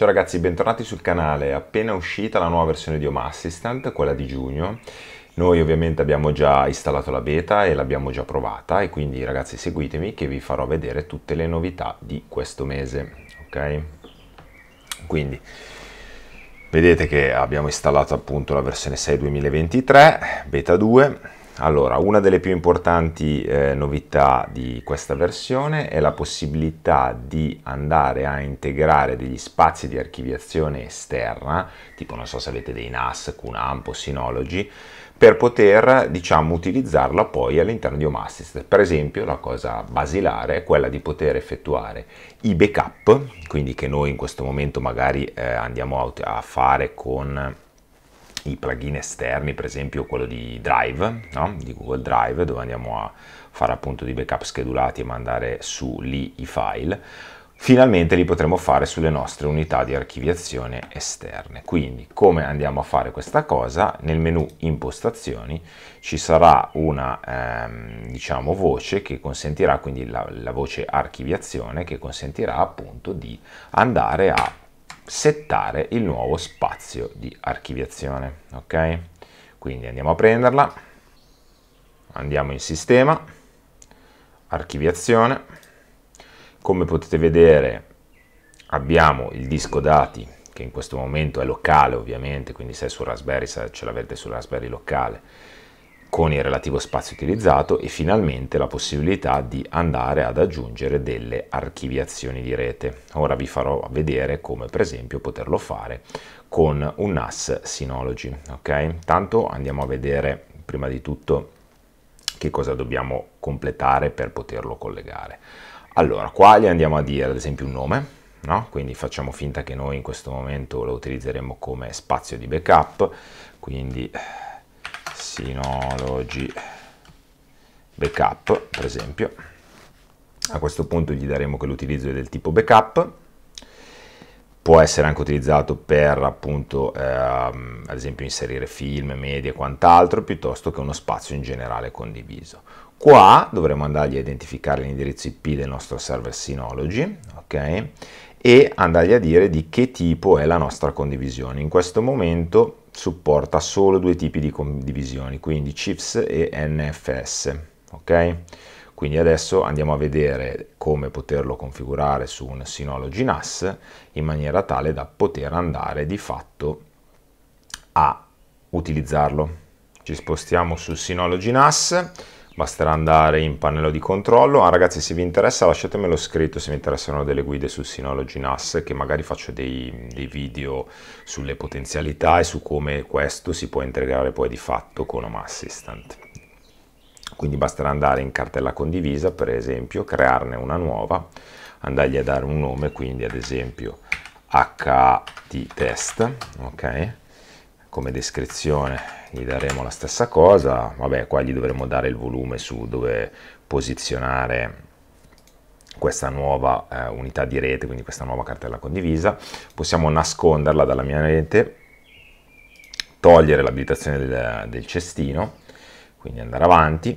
Ciao ragazzi, bentornati sul canale. È appena uscita la nuova versione di Home Assistant, quella di giugno. Noi ovviamente abbiamo già installato la beta e l'abbiamo già provata e quindi ragazzi seguitemi che vi farò vedere tutte le novità di questo mese, ok? Quindi vedete che abbiamo installato appunto la versione 6 2023, beta 2 allora, una delle più importanti eh, novità di questa versione è la possibilità di andare a integrare degli spazi di archiviazione esterna, tipo non so se avete dei NAS, QNAMP o Synology, per poter diciamo, utilizzarla poi all'interno di Home Per esempio la cosa basilare è quella di poter effettuare i backup, quindi che noi in questo momento magari eh, andiamo a, a fare con i plugin esterni, per esempio quello di Drive, no? di Google Drive, dove andiamo a fare appunto dei backup schedulati e mandare su lì i file, finalmente li potremo fare sulle nostre unità di archiviazione esterne. Quindi come andiamo a fare questa cosa? Nel menu impostazioni ci sarà una ehm, diciamo, voce che consentirà, quindi la, la voce archiviazione, che consentirà appunto di andare a settare il nuovo spazio di archiviazione. Ok? Quindi andiamo a prenderla, andiamo in sistema, archiviazione, come potete vedere abbiamo il disco dati che in questo momento è locale ovviamente, quindi se è su Raspberry, se ce l'avete su Raspberry locale, con il relativo spazio utilizzato e finalmente la possibilità di andare ad aggiungere delle archiviazioni di rete. Ora vi farò vedere come per esempio poterlo fare con un NAS Synology. Ok, Intanto andiamo a vedere prima di tutto che cosa dobbiamo completare per poterlo collegare. Allora, qua gli andiamo a dire ad esempio un nome, No? quindi facciamo finta che noi in questo momento lo utilizzeremo come spazio di backup, quindi Synology backup, per esempio. A questo punto gli daremo che l'utilizzo è del tipo backup. Può essere anche utilizzato per appunto, ehm, ad esempio, inserire film, media e quant'altro, piuttosto che uno spazio in generale condiviso. Qua dovremo andargli a identificare l'indirizzo IP del nostro server Synology, ok? E andargli a dire di che tipo è la nostra condivisione. In questo momento supporta solo due tipi di divisioni, quindi CIFS e NFS. Ok? Quindi adesso andiamo a vedere come poterlo configurare su un Synology NAS in maniera tale da poter andare di fatto a utilizzarlo. Ci spostiamo su Synology NAS basterà andare in pannello di controllo. Ah, ragazzi, se vi interessa lasciatemelo scritto se vi interessano delle guide sul Synology NAS, che magari faccio dei, dei, video sulle potenzialità e su come questo si può integrare poi di fatto con Home Assistant. Quindi basterà andare in cartella condivisa, per esempio, crearne una nuova, andargli a dare un nome, quindi ad esempio HT test, ok? come descrizione gli daremo la stessa cosa vabbè qua gli dovremo dare il volume su dove posizionare questa nuova eh, unità di rete quindi questa nuova cartella condivisa possiamo nasconderla dalla mia rete togliere l'abilitazione del, del cestino quindi andare avanti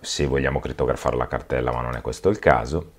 se vogliamo crittografare la cartella ma non è questo il caso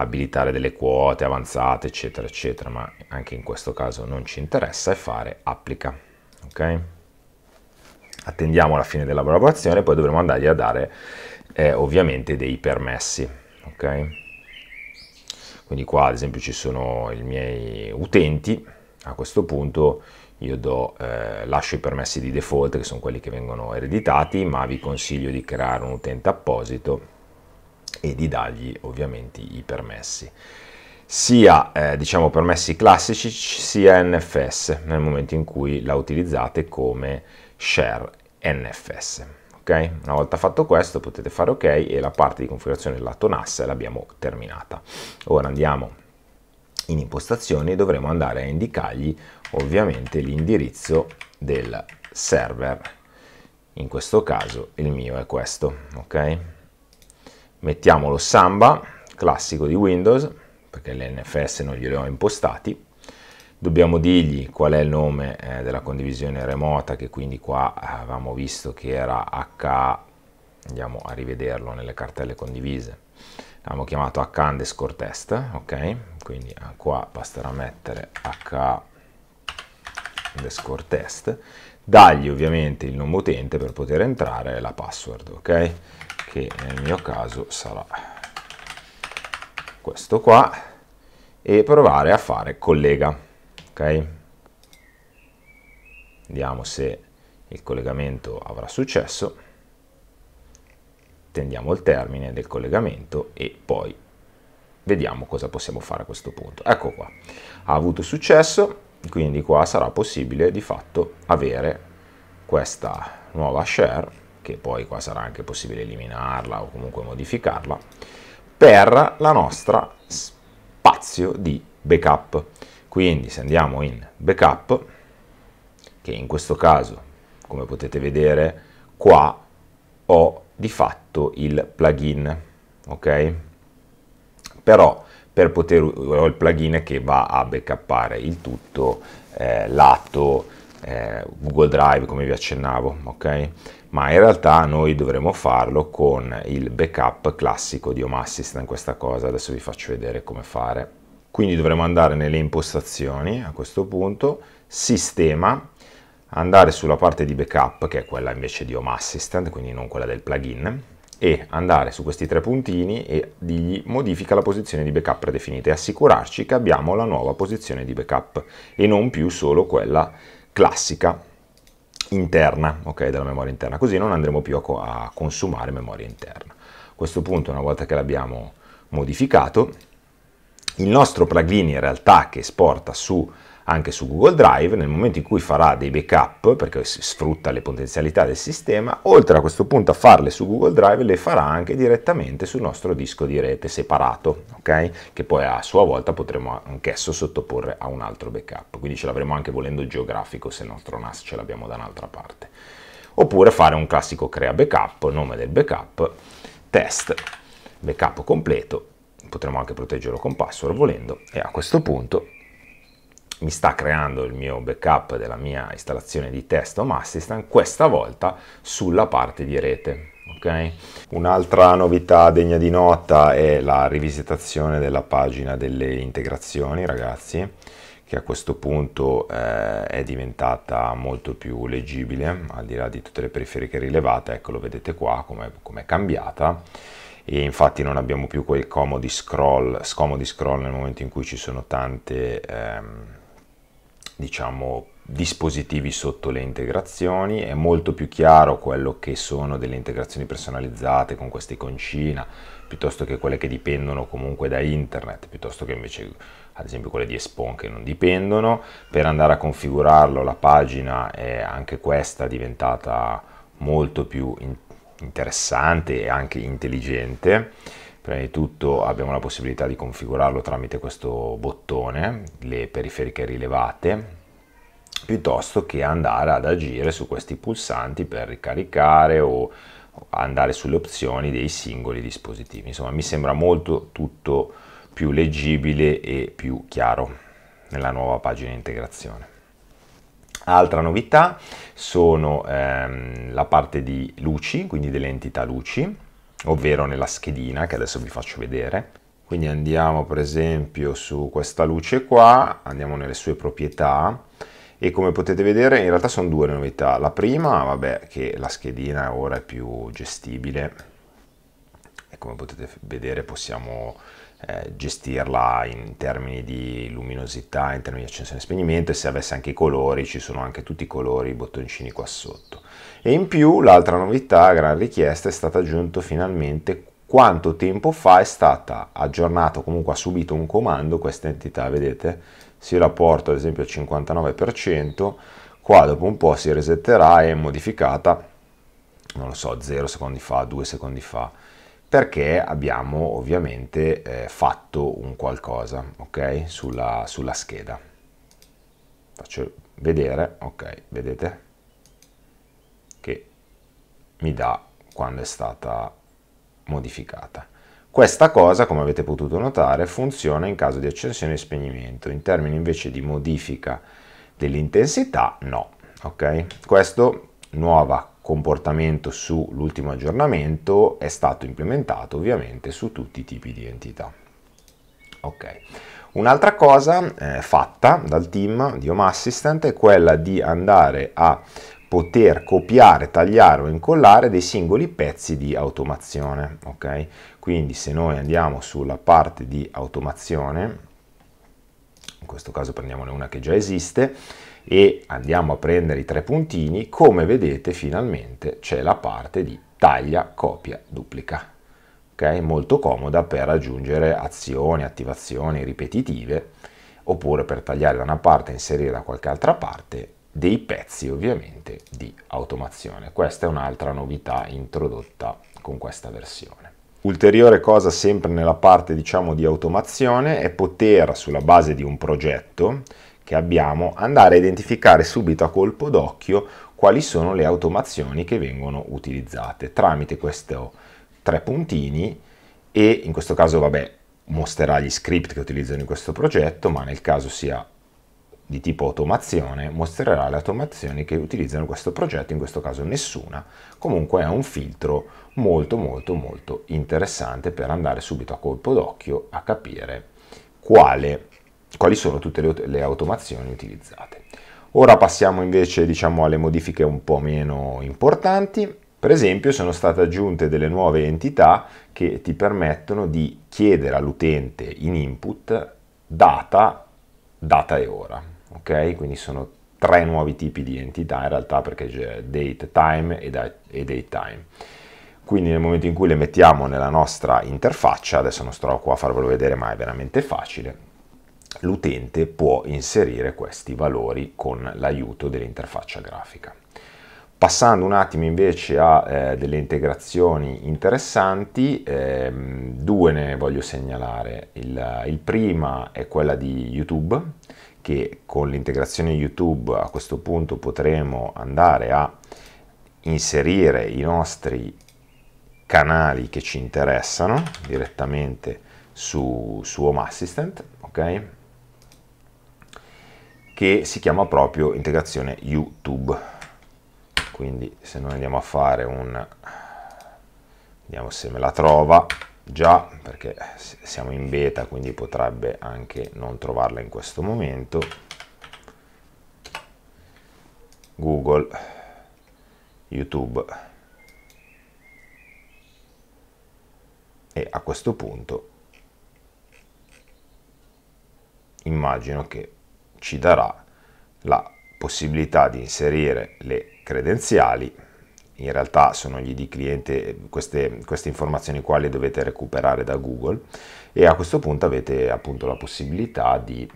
abilitare delle quote avanzate, eccetera, eccetera, ma anche in questo caso non ci interessa e fare applica. Ok? Attendiamo la fine della collaborazione, poi dovremo andargli a dare eh, ovviamente dei permessi. Ok? Quindi qua ad esempio ci sono i miei utenti, a questo punto io do, eh, lascio i permessi di default che sono quelli che vengono ereditati, ma vi consiglio di creare un utente apposito e di dargli ovviamente i permessi sia eh, diciamo permessi classici sia NFS nel momento in cui la utilizzate come share NFS. Okay? Una volta fatto questo potete fare ok e la parte di configurazione del lato NAS l'abbiamo terminata. Ora andiamo in impostazioni e dovremo andare a indicargli ovviamente l'indirizzo del server. In questo caso il mio è questo, ok? mettiamo lo samba classico di Windows, perché le NFS non glielo ho impostati, dobbiamo dirgli qual è il nome eh, della condivisione remota che quindi qua avevamo visto che era H andiamo a rivederlo nelle cartelle condivise abbiamo chiamato H underscore test ok quindi eh, qua basterà mettere H underscore test dagli ovviamente il nome utente per poter entrare e la password ok che nel mio caso sarà questo qua e provare a fare collega ok vediamo se il collegamento avrà successo tendiamo il termine del collegamento e poi vediamo cosa possiamo fare a questo punto ecco qua ha avuto successo quindi qua sarà possibile di fatto avere questa nuova share che poi qua sarà anche possibile eliminarla o comunque modificarla, per la nostra spazio di backup. Quindi se andiamo in backup, che in questo caso, come potete vedere, qua ho di fatto il plugin, ok? Però per poter ho il plugin che va a backuppare il tutto eh, lato eh, Google Drive, come vi accennavo, ok? ma in realtà noi dovremo farlo con il backup classico di Home Assistant, questa cosa adesso vi faccio vedere come fare. Quindi dovremo andare nelle impostazioni a questo punto, sistema, andare sulla parte di backup che è quella invece di Home Assistant, quindi non quella del plugin, e andare su questi tre puntini e digli modifica la posizione di backup predefinita e assicurarci che abbiamo la nuova posizione di backup e non più solo quella classica interna, ok, della memoria interna, così non andremo più a, a consumare memoria interna. A questo punto, una volta che l'abbiamo modificato, il nostro plugin in realtà che esporta su anche su Google Drive, nel momento in cui farà dei backup, perché sfrutta le potenzialità del sistema, oltre a questo punto a farle su Google Drive, le farà anche direttamente sul nostro disco di rete separato, ok che poi a sua volta potremo anch'esso sottoporre a un altro backup, quindi ce l'avremo anche volendo geografico se il nostro NAS ce l'abbiamo da un'altra parte. Oppure fare un classico crea backup, nome del backup, test, backup completo, potremmo anche proteggerlo con password volendo e a questo punto mi sta creando il mio backup della mia installazione di test Home Assistant, questa volta sulla parte di rete. Okay. Un'altra novità degna di nota è la rivisitazione della pagina delle integrazioni, ragazzi, che a questo punto eh, è diventata molto più leggibile, al di là di tutte le periferiche rilevate, ecco lo vedete qua come è cambiata. E infatti non abbiamo più quel comodi scroll, scomodi scroll nel momento in cui ci sono tante ehm, diciamo, dispositivi sotto le integrazioni, è molto più chiaro quello che sono delle integrazioni personalizzate con queste iconcina, piuttosto che quelle che dipendono comunque da internet, piuttosto che invece ad esempio quelle di Espon che non dipendono. Per andare a configurarlo la pagina è anche questa diventata molto più interessante e anche intelligente Prima di tutto abbiamo la possibilità di configurarlo tramite questo bottone, le periferiche rilevate, piuttosto che andare ad agire su questi pulsanti per ricaricare o andare sulle opzioni dei singoli dispositivi. Insomma, mi sembra molto tutto più leggibile e più chiaro nella nuova pagina integrazione. Altra novità sono ehm, la parte di luci, quindi delle entità luci, ovvero nella schedina che adesso vi faccio vedere. Quindi andiamo per esempio su questa luce qua, andiamo nelle sue proprietà e come potete vedere in realtà sono due novità. La prima, vabbè, che la schedina ora è più gestibile e come potete vedere possiamo eh, gestirla in termini di luminosità, in termini di accensione e spegnimento e se avesse anche i colori ci sono anche tutti i colori, i bottoncini qua sotto. E in più l'altra novità, gran richiesta, è stata aggiunto finalmente quanto tempo fa è stata aggiornata, comunque ha subito un comando questa entità, vedete? Si rapporta ad esempio al 59%, qua dopo un po' si resetterà e è modificata, non lo so, 0 secondi fa, 2 secondi fa, perché abbiamo ovviamente eh, fatto un qualcosa okay? sulla, sulla scheda. Faccio vedere, ok, vedete che mi dà quando è stata modificata. Questa cosa, come avete potuto notare, funziona in caso di accensione e spegnimento, in termini invece di modifica dell'intensità no. Okay? Questo nuova comportamento sull'ultimo aggiornamento è stato implementato ovviamente su tutti i tipi di entità. Okay. Un'altra cosa eh, fatta dal team di Home Assistant è quella di andare a poter copiare, tagliare o incollare dei singoli pezzi di automazione. Okay? Quindi se noi andiamo sulla parte di automazione, in questo caso prendiamone una che già esiste, e andiamo a prendere i tre puntini, come vedete finalmente c'è la parte di taglia, copia, duplica. Okay? Molto comoda per aggiungere azioni, attivazioni ripetitive, oppure per tagliare da una parte e inserire da qualche altra parte dei pezzi ovviamente di automazione. Questa è un'altra novità introdotta con questa versione. Ulteriore cosa sempre nella parte diciamo di automazione è poter sulla base di un progetto che abbiamo, andare a identificare subito a colpo d'occhio quali sono le automazioni che vengono utilizzate tramite questi tre puntini e in questo caso vabbè mostrerà gli script che utilizzano in questo progetto ma nel caso sia di tipo automazione mostrerà le automazioni che utilizzano questo progetto in questo caso nessuna comunque è un filtro molto molto molto interessante per andare subito a colpo d'occhio a capire quale quali sono tutte le, le automazioni utilizzate. Ora passiamo invece diciamo, alle modifiche un po' meno importanti. Per esempio sono state aggiunte delle nuove entità che ti permettono di chiedere all'utente in input data, data e ora. Okay? Quindi sono tre nuovi tipi di entità in realtà perché c'è date, time e date time. Quindi nel momento in cui le mettiamo nella nostra interfaccia, adesso non starò qua a farvelo vedere ma è veramente facile, l'utente può inserire questi valori con l'aiuto dell'interfaccia grafica. Passando un attimo invece a eh, delle integrazioni interessanti, ehm, due ne voglio segnalare. Il, il prima è quella di YouTube, che con l'integrazione YouTube a questo punto potremo andare a inserire i nostri canali che ci interessano direttamente su, su Home Assistant, ok? che si chiama proprio integrazione YouTube. Quindi se noi andiamo a fare un... vediamo se me la trova già, perché siamo in beta, quindi potrebbe anche non trovarla in questo momento. Google, YouTube. E a questo punto immagino che ci darà la possibilità di inserire le credenziali in realtà sono gli di cliente queste, queste, informazioni qua le dovete recuperare da Google e a questo punto avete appunto la possibilità di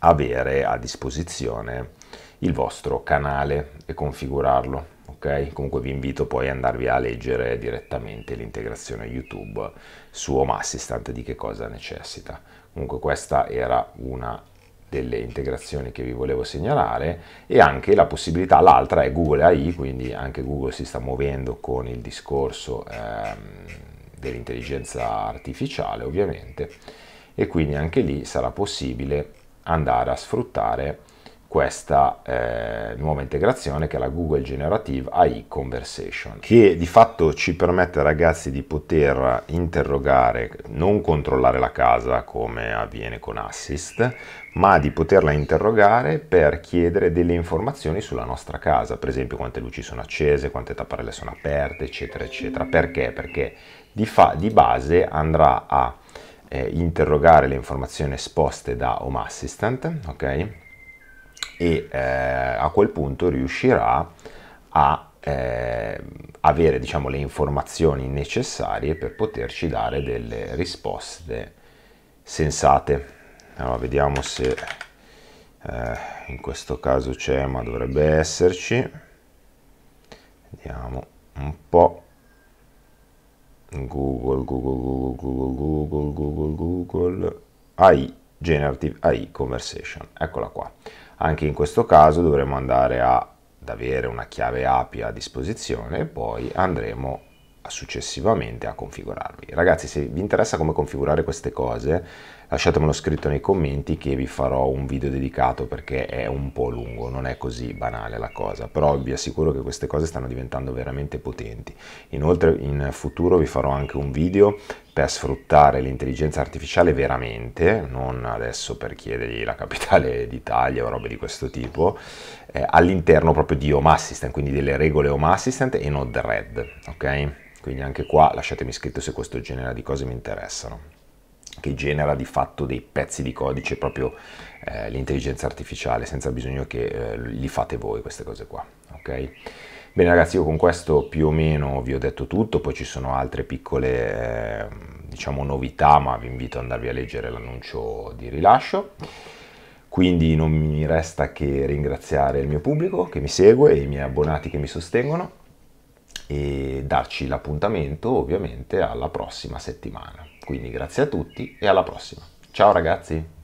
avere a disposizione il vostro canale e configurarlo ok comunque vi invito poi ad andarvi a leggere direttamente l'integrazione YouTube su Home Assistant di che cosa necessita comunque questa era una delle integrazioni che vi volevo segnalare e anche la possibilità, l'altra è Google AI, quindi anche Google si sta muovendo con il discorso ehm, dell'intelligenza artificiale ovviamente e quindi anche lì sarà possibile andare a sfruttare questa eh, nuova integrazione che è la Google Generative AI Conversation, che di fatto ci permette ragazzi di poter interrogare, non controllare la casa come avviene con Assist, ma di poterla interrogare per chiedere delle informazioni sulla nostra casa, per esempio quante luci sono accese, quante tapparelle sono aperte, eccetera, eccetera. Perché? Perché di, fa- di base andrà a eh, interrogare le informazioni esposte da Home Assistant, ok? e eh, a quel punto riuscirà a eh, avere diciamo, le informazioni necessarie per poterci dare delle risposte sensate. Allora, vediamo se eh, in questo caso c'è, ma dovrebbe esserci. Vediamo un po'. Google, Google, Google, Google, Google, Google, Google, AI, Generative AI Conversation. Eccola qua. Anche in questo caso dovremo andare ad avere una chiave API a disposizione e poi andremo successivamente a configurarvi. Ragazzi, se vi interessa come configurare queste cose, lasciatemelo scritto nei commenti che vi farò un video dedicato perché è un po' lungo, non è così banale la cosa, però vi assicuro che queste cose stanno diventando veramente potenti. Inoltre in futuro vi farò anche un video per sfruttare l'intelligenza artificiale veramente, non adesso per chiedergli la capitale d'Italia o robe di questo tipo, eh, all'interno proprio di Home Assistant, quindi delle regole Home Assistant e Node-RED, ok? Quindi anche qua lasciatemi scritto se questo genere di cose mi interessano che genera di fatto dei pezzi di codice proprio eh, l'intelligenza artificiale senza bisogno che eh, li fate voi queste cose qua ok bene ragazzi io con questo più o meno vi ho detto tutto poi ci sono altre piccole eh, diciamo novità ma vi invito ad andarvi a leggere l'annuncio di rilascio quindi non mi resta che ringraziare il mio pubblico che mi segue e i miei abbonati che mi sostengono e darci l'appuntamento ovviamente alla prossima settimana quindi grazie a tutti e alla prossima. Ciao ragazzi!